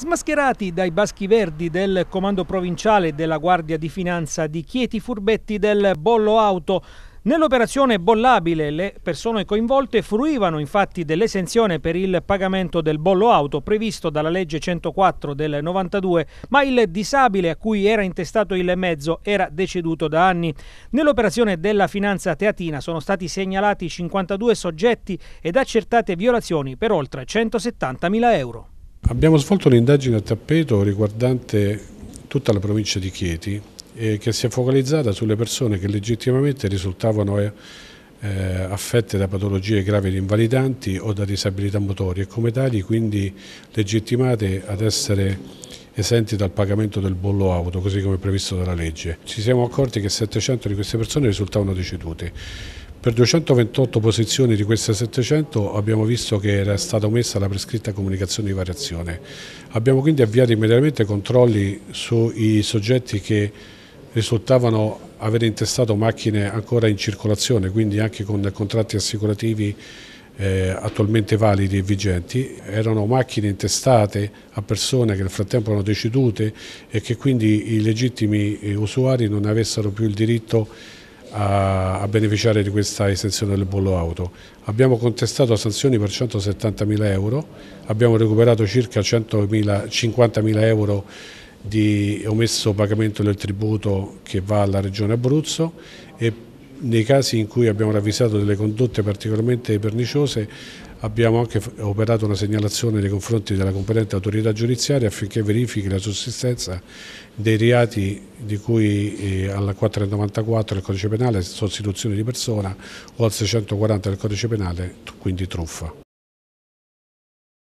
Smascherati dai baschi verdi del comando provinciale della Guardia di Finanza di Chieti furbetti del bollo auto Nell'operazione bollabile le persone coinvolte fruivano infatti dell'esenzione per il pagamento del bollo auto previsto dalla legge 104 del 92, ma il disabile a cui era intestato il mezzo era deceduto da anni. Nell'operazione della finanza teatina sono stati segnalati 52 soggetti ed accertate violazioni per oltre 170 mila euro. Abbiamo svolto un'indagine a tappeto riguardante tutta la provincia di Chieti eh, che si è focalizzata sulle persone che legittimamente risultavano eh, eh affette da patologie gravi di invalidanti o da disabilità motorie e come tali quindi legittimate ad essere esenti dal pagamento del bollo auto, così come previsto dalla legge. Ci siamo accorti che 700 di queste persone risultavano decedute. Per 228 posizioni di queste 700 abbiamo visto che era stata omessa la prescritta comunicazione di variazione. Abbiamo quindi avviato immediatamente controlli sui soggetti che risultavano avere intestato macchine ancora in circolazione, quindi anche con contratti assicurativi eh, attualmente validi e vigenti. Erano macchine intestate a persone che nel frattempo erano decedute e che quindi i legittimi eh, usuari non avessero più il diritto a, a beneficiare di questa estensione del bollo auto. Abbiamo contestato sanzioni per 170.000 euro, abbiamo recuperato circa 150.000 euro di omesso pagamento del tributo che va alla Regione Abruzzo e nei casi in cui abbiamo ravvisato delle condotte particolarmente perniciose Abbiamo anche operato una segnalazione nei confronti della competente autorità giudiziaria affinché verifichi la sussistenza dei reati di cui eh, alla 494 del codice penale sostituzione di persona o al 640 del codice penale, quindi truffa.